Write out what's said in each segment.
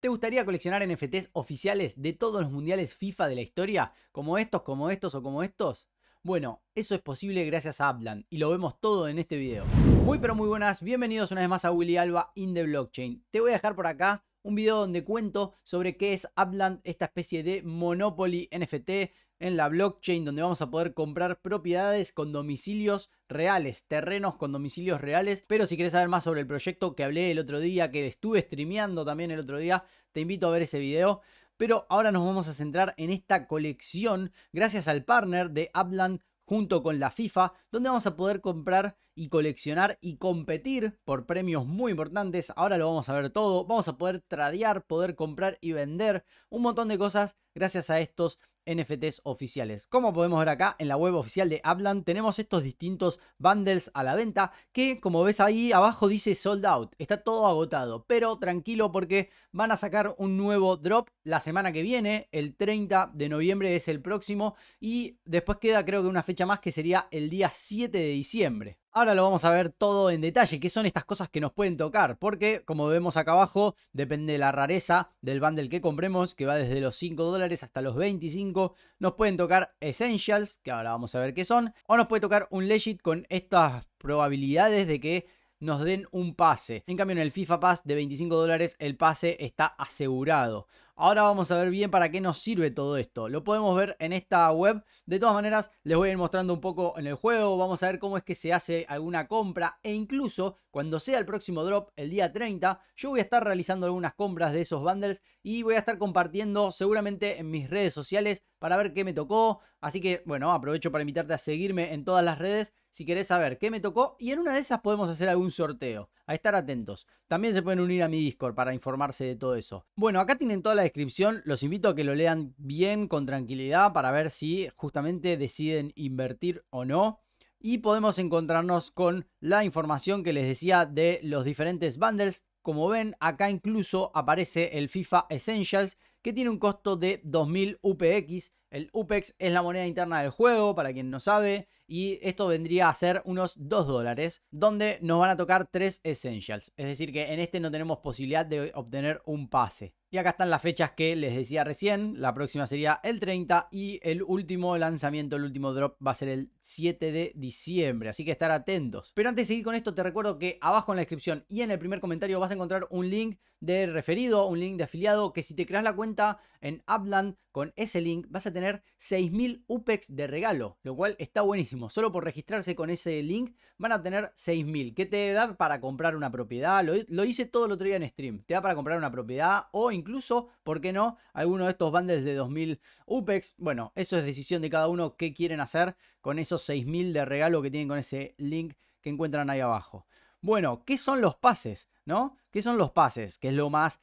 ¿Te gustaría coleccionar NFTs oficiales de todos los mundiales FIFA de la historia? ¿Como estos, como estos o como estos? Bueno, eso es posible gracias a Upland y lo vemos todo en este video. Muy pero muy buenas, bienvenidos una vez más a Willy Alba in the Blockchain. Te voy a dejar por acá un video donde cuento sobre qué es Upland, esta especie de Monopoly NFT en la blockchain donde vamos a poder comprar propiedades con domicilios reales, terrenos con domicilios reales. Pero si quieres saber más sobre el proyecto que hablé el otro día, que estuve streameando también el otro día, te invito a ver ese video. Pero ahora nos vamos a centrar en esta colección gracias al partner de Upland junto con la FIFA, donde vamos a poder comprar y coleccionar y competir por premios muy importantes. Ahora lo vamos a ver todo. Vamos a poder tradear, poder comprar y vender un montón de cosas gracias a estos NFTs oficiales. Como podemos ver acá en la web oficial de Upland, tenemos estos distintos bundles a la venta que, como ves ahí abajo, dice sold out. Está todo agotado, pero tranquilo porque van a sacar un nuevo drop la semana que viene. El 30 de noviembre es el próximo y después queda creo que una fecha más que sería el día 7 de diciembre. Ahora lo vamos a ver todo en detalle, qué son estas cosas que nos pueden tocar, porque como vemos acá abajo, depende de la rareza del bundle que compremos, que va desde los 5 dólares hasta los 25, nos pueden tocar Essentials, que ahora vamos a ver qué son, o nos puede tocar un Legit con estas probabilidades de que nos den un pase. En cambio en el FIFA Pass de 25 dólares el pase está asegurado. Ahora vamos a ver bien para qué nos sirve todo esto. Lo podemos ver en esta web. De todas maneras, les voy a ir mostrando un poco en el juego. Vamos a ver cómo es que se hace alguna compra. E incluso cuando sea el próximo drop, el día 30, yo voy a estar realizando algunas compras de esos bundles. Y voy a estar compartiendo seguramente en mis redes sociales para ver qué me tocó. Así que, bueno, aprovecho para invitarte a seguirme en todas las redes si querés saber qué me tocó y en una de esas podemos hacer algún sorteo. A estar atentos. También se pueden unir a mi Discord para informarse de todo eso. Bueno, acá tienen toda la descripción. Los invito a que lo lean bien, con tranquilidad, para ver si justamente deciden invertir o no y podemos encontrarnos con la información que les decía de los diferentes bundles. Como ven, acá incluso aparece el FIFA Essentials que tiene un costo de 2000 UPX. El UPEX es la moneda interna del juego, para quien no sabe, y esto vendría a ser unos 2 dólares, donde nos van a tocar 3 Essentials. Es decir, que en este no tenemos posibilidad de obtener un pase. Y acá están las fechas que les decía recién. La próxima sería el 30 y el último lanzamiento, el último drop va a ser el 7 de diciembre. Así que estar atentos. Pero antes de seguir con esto, te recuerdo que abajo en la descripción y en el primer comentario vas a encontrar un link de referido, un link de afiliado, que si te creas la cuenta en Upland con ese link vas a tener 6.000 UPEX de regalo, lo cual está buenísimo. Solo por registrarse con ese link van a tener 6.000, qué te da para comprar una propiedad. Lo, hice todo el otro día en stream. Te da para comprar una propiedad o incluso, ¿por qué no? Alguno de estos bundles de 2.000 UPEX. Bueno, eso es decisión de cada uno qué quieren hacer con esos 6.000 de regalo que tienen con ese link que encuentran ahí abajo. Bueno, ¿qué son los pases? ¿No? ¿Qué son los pases? Que es lo más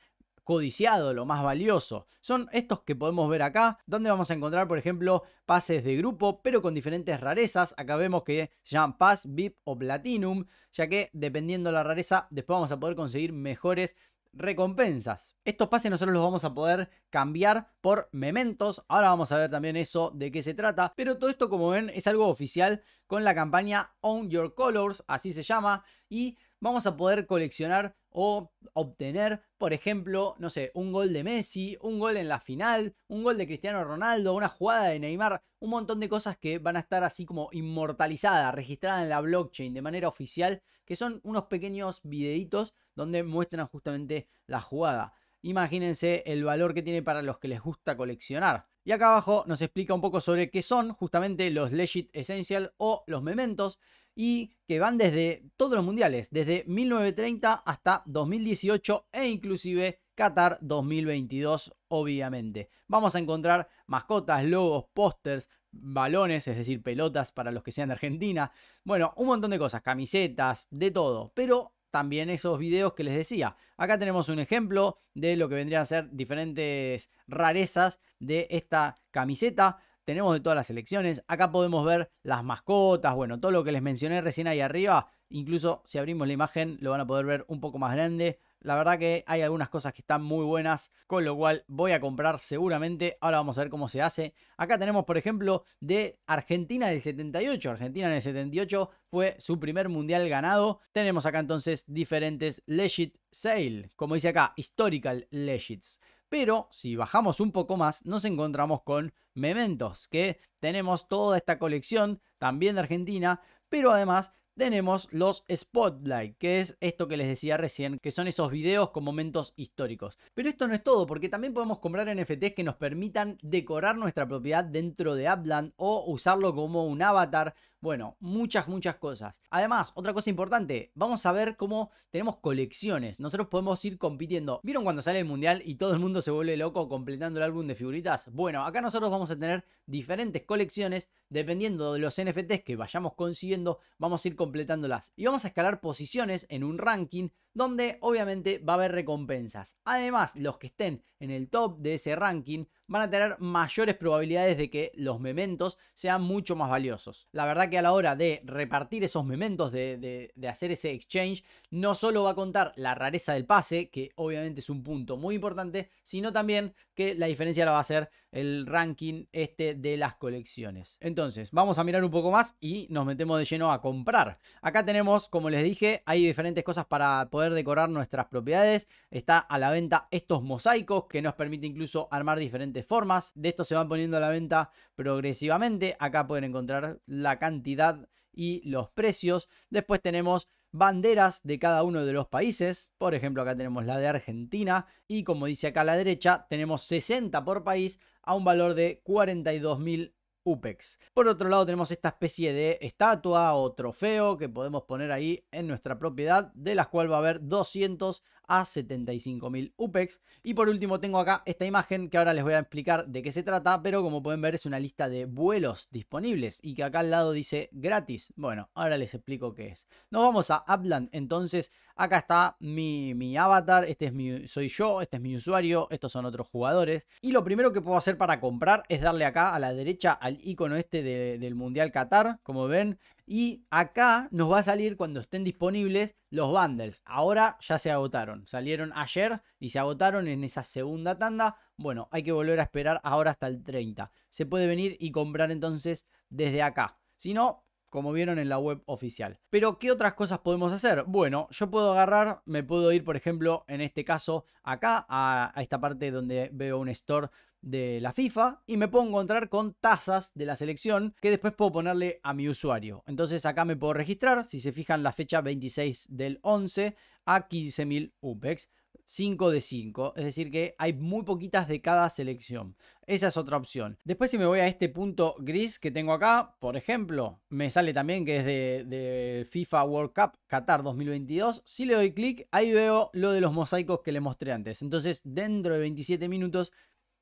codiciado, lo más valioso. Son estos que podemos ver acá, donde vamos a encontrar, por ejemplo, pases de grupo, pero con diferentes rarezas. Acá vemos que se llaman Pass, VIP o Platinum, ya que dependiendo la rareza, después vamos a poder conseguir mejores recompensas. Estos pases nosotros los vamos a poder cambiar por mementos. Ahora vamos a ver también eso de qué se trata. Pero todo esto, como ven, es algo oficial con la campaña Own Your Colors, así se llama. Y vamos a poder coleccionar o obtener, por ejemplo, no sé, un gol de Messi, un gol en la final, un gol de Cristiano Ronaldo, una jugada de Neymar, un montón de cosas que van a estar así como inmortalizadas, registradas en la blockchain de manera oficial, que son unos pequeños videitos donde muestran justamente la jugada. Imagínense el valor que tiene para los que les gusta coleccionar. Y acá abajo nos explica un poco sobre qué son justamente los Legit Essential o los Mementos, y que van desde todos los mundiales, desde 1930 hasta 2018 e inclusive Qatar 2022, obviamente. Vamos a encontrar mascotas, logos, pósters, balones, es decir, pelotas para los que sean de Argentina. Bueno, un montón de cosas, camisetas, de todo. Pero también esos videos que les decía. Acá tenemos un ejemplo de lo que vendrían a ser diferentes rarezas de esta camiseta tenemos de todas las selecciones. Acá podemos ver las mascotas, bueno, todo lo que les mencioné recién ahí arriba. Incluso si abrimos la imagen lo van a poder ver un poco más grande. La verdad que hay algunas cosas que están muy buenas, con lo cual voy a comprar seguramente. Ahora vamos a ver cómo se hace. Acá tenemos, por ejemplo, de Argentina del 78. Argentina en el 78 fue su primer mundial ganado. Tenemos acá entonces diferentes legit sale, como dice acá, historical legits. Pero si bajamos un poco más, nos encontramos con Mementos, que tenemos toda esta colección también de Argentina, pero además tenemos los Spotlight, que es esto que les decía recién, que son esos videos con momentos históricos. Pero esto no es todo, porque también podemos comprar NFTs que nos permitan decorar nuestra propiedad dentro de Upland o usarlo como un avatar bueno, muchas, muchas cosas. Además, otra cosa importante, vamos a ver cómo tenemos colecciones. Nosotros podemos ir compitiendo. ¿Vieron cuando sale el mundial y todo el mundo se vuelve loco completando el álbum de figuritas? Bueno, acá nosotros vamos a tener diferentes colecciones. Dependiendo de los NFTs que vayamos consiguiendo, vamos a ir completándolas. Y vamos a escalar posiciones en un ranking donde obviamente va a haber recompensas. Además, los que estén en el top de ese ranking van a tener mayores probabilidades de que los mementos sean mucho más valiosos. La verdad que a la hora de repartir esos mementos, de, de, hacer ese exchange, no solo va a contar la rareza del pase, que obviamente es un punto muy importante, sino también que la diferencia la va a hacer el ranking este de las colecciones. Entonces, vamos a mirar un poco más y nos metemos de lleno a comprar. Acá tenemos, como les dije, hay diferentes cosas para poder decorar nuestras propiedades. Está a la venta estos mosaicos que nos permite incluso armar diferentes formas. De estos se van poniendo a la venta progresivamente. Acá pueden encontrar la cantidad y los precios. Después tenemos banderas de cada uno de los países. Por ejemplo, acá tenemos la de Argentina y como dice acá a la derecha, tenemos 60 por país, a un valor de 42.000 UPEX. Por otro lado tenemos esta especie de estatua o trofeo que podemos poner ahí en nuestra propiedad, de las cual va a haber 200 a 75.000 UPEX. Y por último tengo acá esta imagen que ahora les voy a explicar de qué se trata, pero como pueden ver es una lista de vuelos disponibles y que acá al lado dice gratis. Bueno, ahora les explico qué es. Nos vamos a Upland, entonces acá está mi, mi avatar, este es mi, soy yo, este es mi usuario, estos son otros jugadores. Y lo primero que puedo hacer para comprar es darle acá a la derecha al icono este del Mundial Qatar, como ven, y acá nos va a salir cuando estén disponibles los bundles. Ahora ya se agotaron. Salieron ayer y se agotaron en esa segunda tanda. Bueno, hay que volver a esperar ahora hasta el 30. Se puede venir y comprar entonces desde acá. Si no, como vieron en la web oficial. Pero, ¿qué otras cosas podemos hacer? Bueno, yo puedo agarrar, me puedo ir, por ejemplo, en este caso, acá, a, esta parte donde veo un store de la FIFA y me puedo encontrar con tasas de la selección que después puedo ponerle a mi usuario. Entonces acá me puedo registrar, si se fijan la fecha 26 del 11 a 15.000 UPEX. 5 de 5, es decir que hay muy poquitas de cada selección. Esa es otra opción. Después si me voy a este punto gris que tengo acá, por ejemplo, me sale también que es de, FIFA World Cup Qatar 2022. Si le doy clic, ahí veo lo de los mosaicos que le mostré antes. Entonces dentro de 27 minutos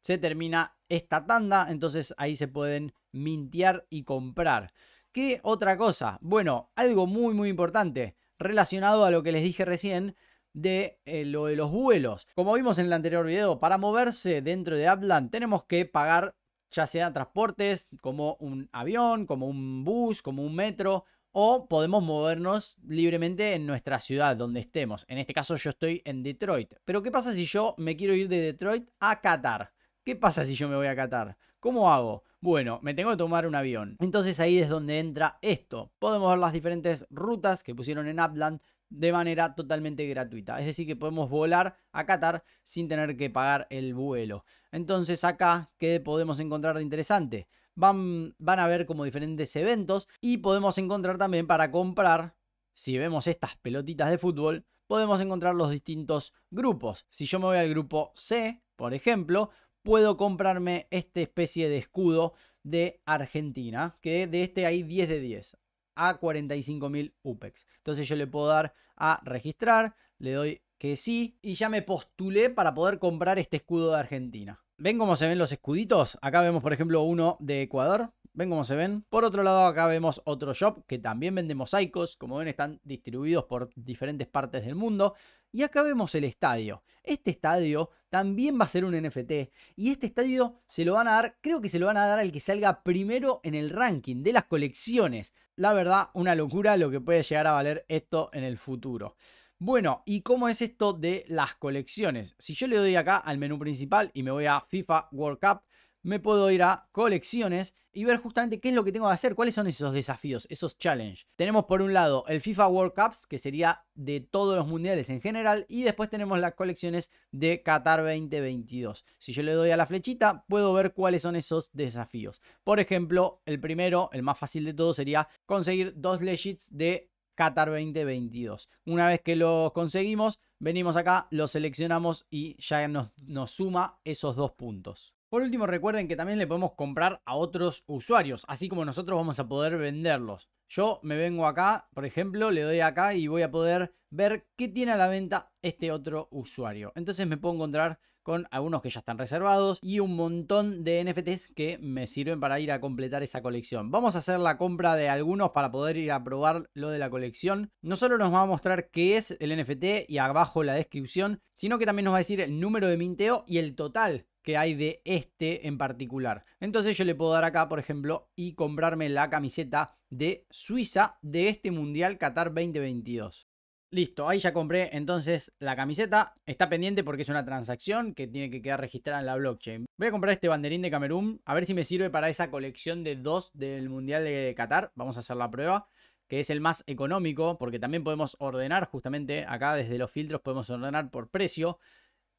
se termina esta tanda, entonces ahí se pueden mintear y comprar. ¿Qué otra cosa? Bueno, algo muy muy importante relacionado a lo que les dije recién, de eh, lo de los vuelos. Como vimos en el anterior video, para moverse dentro de Upland tenemos que pagar ya sea transportes como un avión, como un bus, como un metro, o podemos movernos libremente en nuestra ciudad donde estemos. En este caso yo estoy en Detroit. Pero ¿qué pasa si yo me quiero ir de Detroit a Qatar? ¿Qué pasa si yo me voy a Qatar? ¿Cómo hago? Bueno, me tengo que tomar un avión. Entonces ahí es donde entra esto. Podemos ver las diferentes rutas que pusieron en Upland de manera totalmente gratuita. Es decir, que podemos volar a Qatar sin tener que pagar el vuelo. Entonces acá, ¿qué podemos encontrar de interesante? Van, van a ver como diferentes eventos y podemos encontrar también para comprar, si vemos estas pelotitas de fútbol, podemos encontrar los distintos grupos. Si yo me voy al grupo C, por ejemplo, puedo comprarme esta especie de escudo de Argentina, que de este hay 10 de 10 a 45.000 UPEX. Entonces yo le puedo dar a registrar, le doy que sí y ya me postulé para poder comprar este escudo de Argentina. ¿Ven cómo se ven los escuditos? Acá vemos por ejemplo uno de Ecuador. ¿Ven cómo se ven? Por otro lado acá vemos otro shop que también vende mosaicos. Como ven están distribuidos por diferentes partes del mundo. Y acá vemos el estadio. Este estadio también va a ser un NFT. Y este estadio se lo van a dar, creo que se lo van a dar al que salga primero en el ranking de las colecciones la verdad, una locura lo que puede llegar a valer esto en el futuro. Bueno, ¿y cómo es esto de las colecciones? Si yo le doy acá al menú principal y me voy a FIFA World Cup, me puedo ir a colecciones y ver justamente qué es lo que tengo que hacer, cuáles son esos desafíos, esos challenges. Tenemos por un lado el FIFA World Cups, que sería de todos los mundiales en general, y después tenemos las colecciones de Qatar 2022. Si yo le doy a la flechita, puedo ver cuáles son esos desafíos. Por ejemplo, el primero, el más fácil de todo, sería conseguir dos legits de Qatar 2022. Una vez que los conseguimos, venimos acá, los seleccionamos y ya nos, nos suma esos dos puntos. Por último, recuerden que también le podemos comprar a otros usuarios, así como nosotros vamos a poder venderlos. Yo me vengo acá, por ejemplo, le doy acá y voy a poder ver qué tiene a la venta este otro usuario. Entonces me puedo encontrar con algunos que ya están reservados y un montón de NFTs que me sirven para ir a completar esa colección. Vamos a hacer la compra de algunos para poder ir a probar lo de la colección. No solo nos va a mostrar qué es el NFT y abajo la descripción, sino que también nos va a decir el número de minteo y el total que hay de este en particular. Entonces yo le puedo dar acá, por ejemplo, y comprarme la camiseta de Suiza de este Mundial Qatar 2022. Listo, ahí ya compré entonces la camiseta. Está pendiente porque es una transacción que tiene que quedar registrada en la blockchain. Voy a comprar este banderín de Camerún, a ver si me sirve para esa colección de dos del Mundial de Qatar. Vamos a hacer la prueba que es el más económico, porque también podemos ordenar justamente acá desde los filtros, podemos ordenar por precio.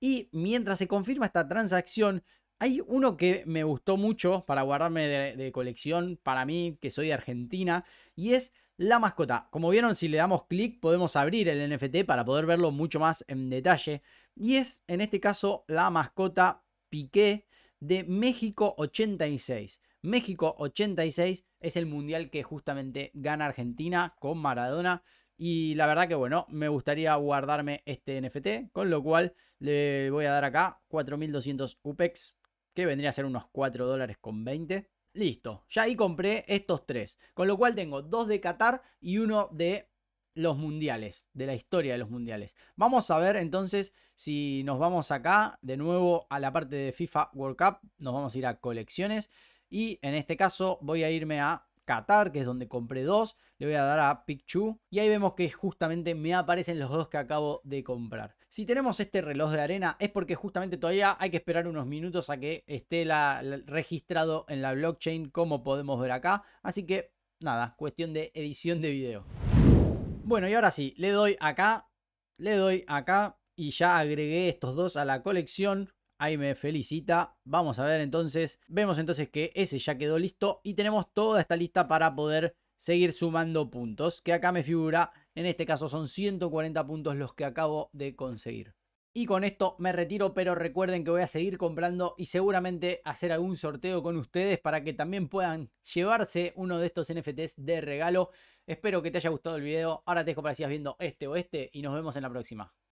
Y mientras se confirma esta transacción, hay uno que me gustó mucho para guardarme de, colección para mí, que soy de Argentina, y es la mascota. Como vieron, si le damos clic podemos abrir el NFT para poder verlo mucho más en detalle. Y es, en este caso, la mascota Piqué de México 86. México 86 es el mundial que justamente gana Argentina con Maradona. Y la verdad que bueno, me gustaría guardarme este NFT, con lo cual le voy a dar acá 4.200 UPEX, que vendría a ser unos 4 dólares con 20. Listo, ya ahí compré estos tres, con lo cual tengo dos de Qatar y uno de los mundiales, de la historia de los mundiales. Vamos a ver entonces si nos vamos acá de nuevo a la parte de FIFA World Cup, nos vamos a ir a colecciones y en este caso voy a irme a Qatar, que es donde compré dos. Le voy a dar a Picchu. Y ahí vemos que justamente me aparecen los dos que acabo de comprar. Si tenemos este reloj de arena es porque justamente todavía hay que esperar unos minutos a que esté registrado en la blockchain como podemos ver acá. Así que nada, cuestión de edición de video. Bueno, y ahora sí, le doy acá, le doy acá y ya agregué estos dos a la colección ahí me felicita. Vamos a ver entonces, vemos entonces que ese ya quedó listo y tenemos toda esta lista para poder seguir sumando puntos, que acá me figura, en este caso son 140 puntos los que acabo de conseguir. Y con esto me retiro, pero recuerden que voy a seguir comprando y seguramente hacer algún sorteo con ustedes para que también puedan llevarse uno de estos NFTs de regalo. Espero que te haya gustado el video. Ahora te dejo para que sigas viendo este o este y nos vemos en la próxima.